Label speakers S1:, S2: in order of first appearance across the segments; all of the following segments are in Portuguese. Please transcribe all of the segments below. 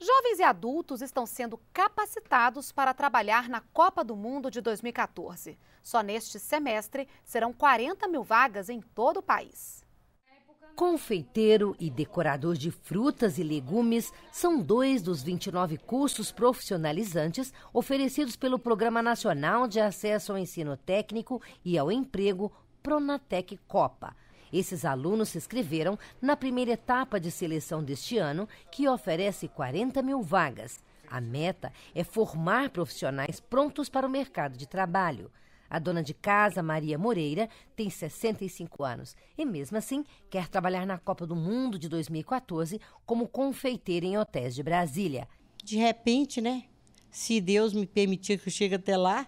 S1: Jovens e adultos estão sendo capacitados para trabalhar na Copa do Mundo de 2014. Só neste semestre serão 40 mil vagas em todo o país.
S2: Confeiteiro e decorador de frutas e legumes são dois dos 29 cursos profissionalizantes oferecidos pelo Programa Nacional de Acesso ao Ensino Técnico e ao Emprego Pronatec Copa. Esses alunos se inscreveram na primeira etapa de seleção deste ano, que oferece 40 mil vagas. A meta é formar profissionais prontos para o mercado de trabalho. A dona de casa, Maria Moreira, tem 65 anos e, mesmo assim, quer trabalhar na Copa do Mundo de 2014 como confeiteira em hotéis de Brasília. De repente, né? Se Deus me permitir que eu chegue até lá,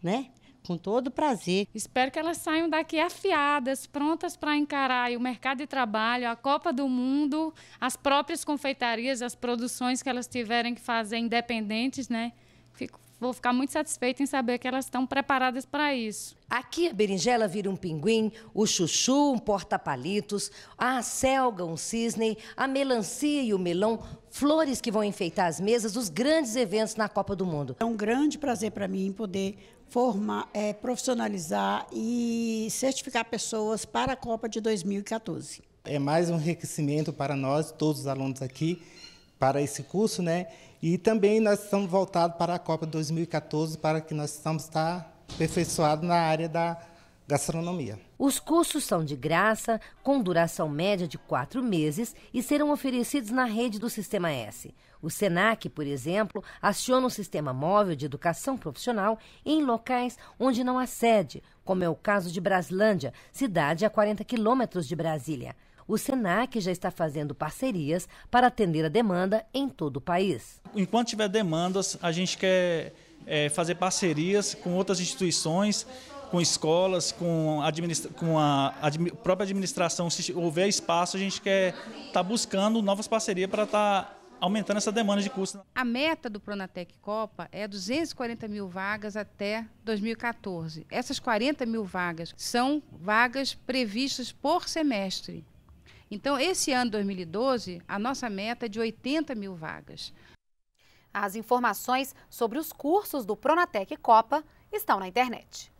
S1: né? com todo prazer. Espero que elas saiam daqui afiadas, prontas para encarar o mercado de trabalho, a Copa do Mundo, as próprias confeitarias, as produções que elas tiverem que fazer independentes, né? Fico vou ficar muito satisfeita em saber que elas estão preparadas para isso.
S2: Aqui a berinjela vira um pinguim, o chuchu um porta-palitos, a selga um cisne, a melancia e o melão, flores que vão enfeitar as mesas dos grandes eventos na Copa do Mundo. É um grande prazer para mim poder
S1: formar, é, profissionalizar e certificar pessoas para a Copa de 2014.
S2: É mais um enriquecimento para nós, todos os alunos aqui, para esse curso, né? E também nós estamos voltados para a Copa 2014, para que nós estamos estar tá aperfeiçoados na área da gastronomia. Os cursos são de graça, com duração média de quatro meses e serão oferecidos na rede do Sistema S. O SENAC, por exemplo, aciona o sistema móvel de educação profissional em locais onde não há sede, como é o caso de Braslândia, cidade a 40 quilômetros de Brasília o SENAC já está fazendo parcerias para atender a demanda em todo o país.
S3: Enquanto tiver demandas, a gente quer é, fazer parcerias com outras instituições com escolas, com, administra com a admi própria administração, se houver espaço, a gente quer estar tá buscando novas parcerias para estar tá aumentando essa demanda de custos.
S1: A meta do Pronatec Copa é 240 mil vagas até 2014. Essas 40 mil vagas são vagas previstas por semestre. Então, esse ano 2012, a nossa meta é de 80 mil vagas. As informações sobre os cursos do Pronatec Copa estão na internet.